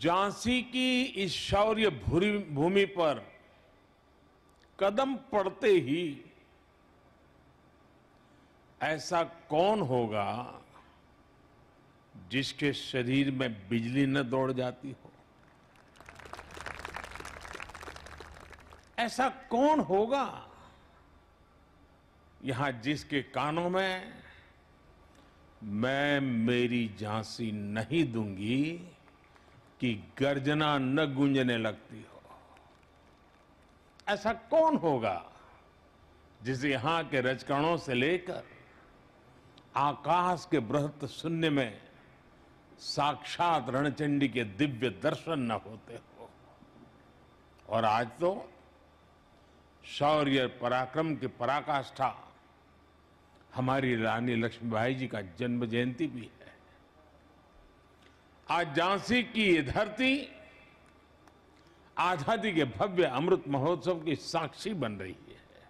झांसी की इस शौर्य भूमि पर कदम पड़ते ही ऐसा कौन होगा जिसके शरीर में बिजली न दौड़ जाती हो ऐसा कौन होगा यहां जिसके कानों में मैं मेरी झांसी नहीं दूंगी कि गर्जना न गूंजने लगती हो ऐसा कौन होगा जिस यहां के रचकणों से लेकर आकाश के बृहत शून्य में साक्षात रणचंडी के दिव्य दर्शन न होते हो और आज तो शौर्य पराक्रम की पराकाष्ठा हमारी रानी लक्ष्मीबाई जी का जन्म जयंती भी है आज झांसी की ये धरती आजादी के भव्य अमृत महोत्सव की साक्षी बन रही है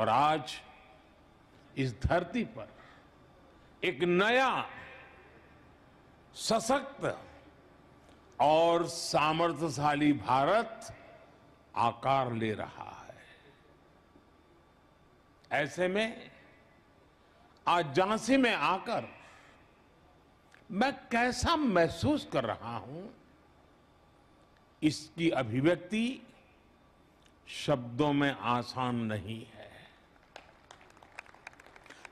और आज इस धरती पर एक नया सशक्त और सामर्थ्यशाली भारत आकार ले रहा है ऐसे में आज झांसी में आकर मैं कैसा महसूस कर रहा हूं इसकी अभिव्यक्ति शब्दों में आसान नहीं है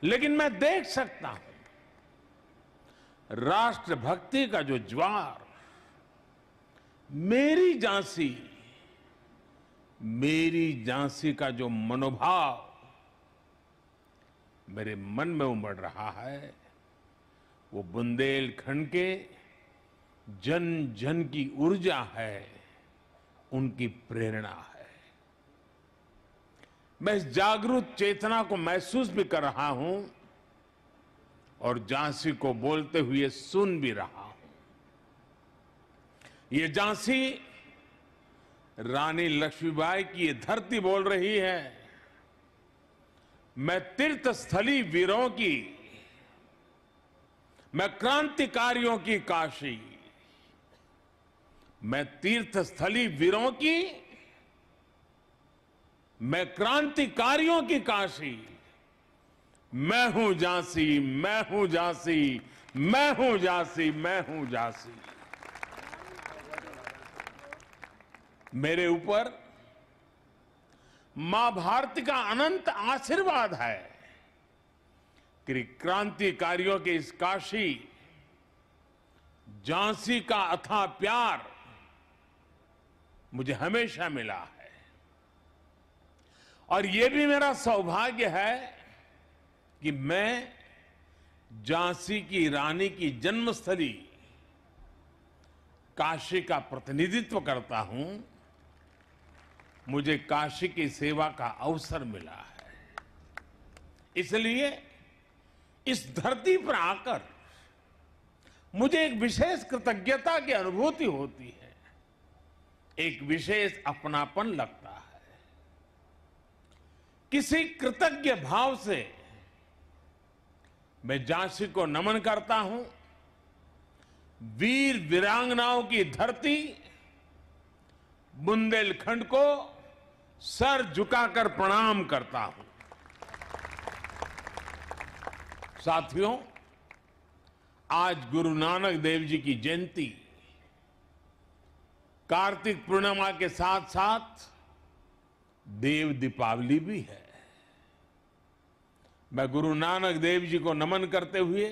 लेकिन मैं देख सकता हूं राष्ट्रभक्ति का जो ज्वार मेरी झांसी मेरी झांसी का जो मनोभाव मेरे मन में उमड़ रहा है वो बुंदेलखंड के जन जन की ऊर्जा है उनकी प्रेरणा है मैं इस जागरूक चेतना को महसूस भी कर रहा हूं और झांसी को बोलते हुए सुन भी रहा हूं ये झांसी रानी लक्ष्मीबाई की ये धरती बोल रही है मैं तीर्थ स्थली वीरों की मैं क्रांतिकारियों की काशी मैं तीर्थस्थली वीरों की मैं क्रांतिकारियों की काशी मैं हूं झांसी मैं हूं झांसी मैं हूं झांसी मैं हूं झांसी मेरे ऊपर मां भारती का अनंत आशीर्वाद है कि क्रांतिकारियों के इस काशी झांसी का अथा प्यार मुझे हमेशा मिला है और यह भी मेरा सौभाग्य है कि मैं झांसी की रानी की जन्मस्थली काशी का प्रतिनिधित्व करता हूं मुझे काशी की सेवा का अवसर मिला है इसलिए इस धरती पर आकर मुझे एक विशेष कृतज्ञता की अनुभूति होती है एक विशेष अपनापन लगता है किसी कृतज्ञ भाव से मैं झांसी को नमन करता हूं वीर वीरांगनाओं की धरती बुंदेलखंड को सर झुकाकर प्रणाम करता हूं साथियों आज गुरु नानक देव जी की जयंती कार्तिक पूर्णिमा के साथ साथ देव दीपावली भी है मैं गुरु नानक देव जी को नमन करते हुए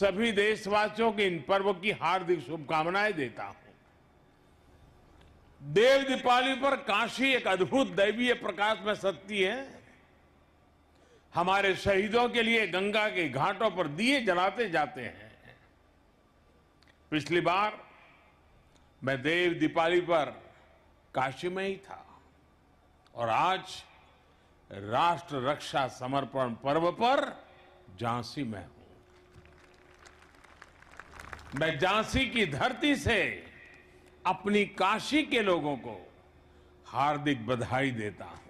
सभी देशवासियों के इन पर्व की हार्दिक शुभकामनाएं देता हूं देव दीपावली पर काशी एक अद्भुत दैवीय प्रकाश में सकती है हमारे शहीदों के लिए गंगा के घाटों पर दिए जलाते जाते हैं पिछली बार मैं देव दीपावली पर काशी में ही था और आज राष्ट्र रक्षा समर्पण पर्व पर झांसी में हूं मैं झांसी की धरती से अपनी काशी के लोगों को हार्दिक बधाई देता हूं